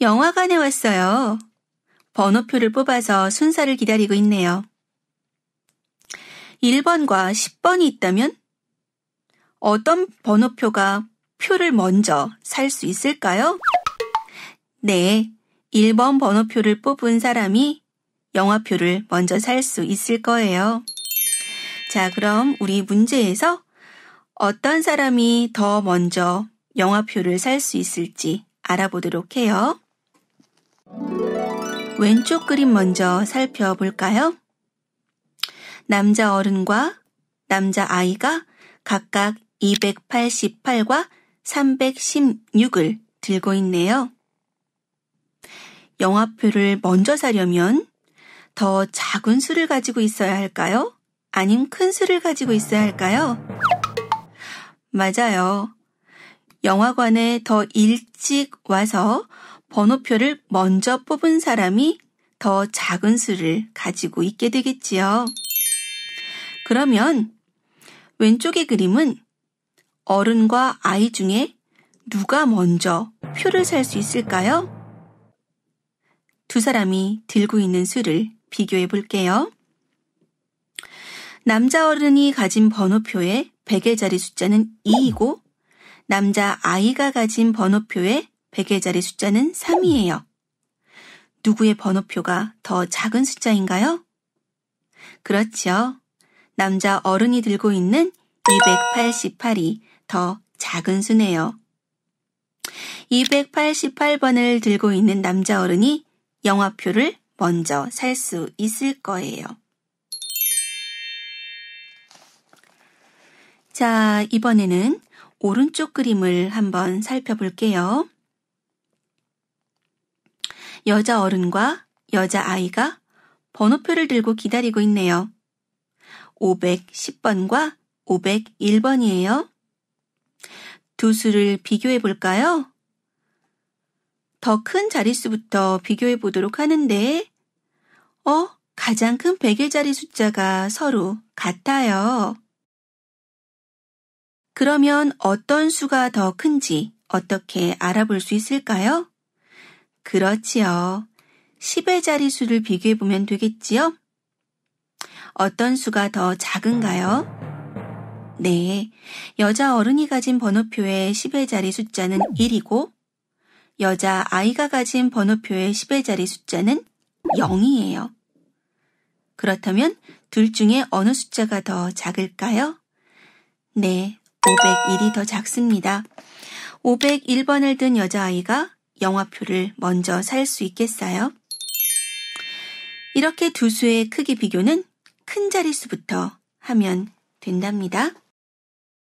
영화관에 왔어요. 번호표를 뽑아서 순서를 기다리고 있네요. 1번과 10번이 있다면 어떤 번호표가 표를 먼저 살 수 있을까요? 네, 1번 번호표를 뽑은 사람이 영화표를 먼저 살 수 있을 거예요. 자, 그럼 우리 문제에서 어떤 사람이 더 먼저 영화표를 살 수 있을지 알아보도록 해요. 왼쪽 그림 먼저 살펴볼까요? 남자 어른과 남자 아이가 각각 288과 316을 들고 있네요. 영화표를 먼저 사려면 더 작은 수를 가지고 있어야 할까요? 아님 큰 수를 가지고 있어야 할까요? 맞아요. 영화관에 더 일찍 와서 번호표를 먼저 뽑은 사람이 더 작은 수를 가지고 있게 되겠지요. 그러면 왼쪽의 그림은 어른과 아이 중에 누가 먼저 표를 살 수 있을까요? 두 사람이 들고 있는 수를 비교해 볼게요. 남자 어른이 가진 번호표의 베개자리 숫자는 2이고 남자 아이가 가진 번호표의 100의 자리 숫자는 3이에요. 누구의 번호표가 더 작은 숫자인가요? 그렇지요. 남자 어른이 들고 있는 288이 더 작은 수네요. 288번을 들고 있는 남자 어른이 영화표를 먼저 살 수 있을 거예요. 자, 이번에는 오른쪽 그림을 한번 살펴볼게요. 여자 어른과 여자 아이가 번호표를 들고 기다리고 있네요. 510번과 501번이에요. 두 수를 비교해 볼까요? 더 큰 자릿수부터 비교해 보도록 하는데, 어, 가장 큰1 0 0일 자리 숫자가 서로 같아요. 그러면 어떤 수가 더 큰지 어떻게 알아볼 수 있을까요? 그렇지요. 10의 자리수를 비교해보면 되겠지요? 어떤 수가 더 작은가요? 네. 여자 어른이 가진 번호표의 10의 자리 숫자는 1이고, 여자 아이가 가진 번호표의 10의 자리 숫자는 0이에요. 그렇다면 둘 중에 어느 숫자가 더 작을까요? 네, 501이 더 작습니다. 501번을 든 여자아이가 영화표를 먼저 살 수 있겠어요? 이렇게 두 수의 크기 비교는 큰 자릿수부터 하면 된답니다.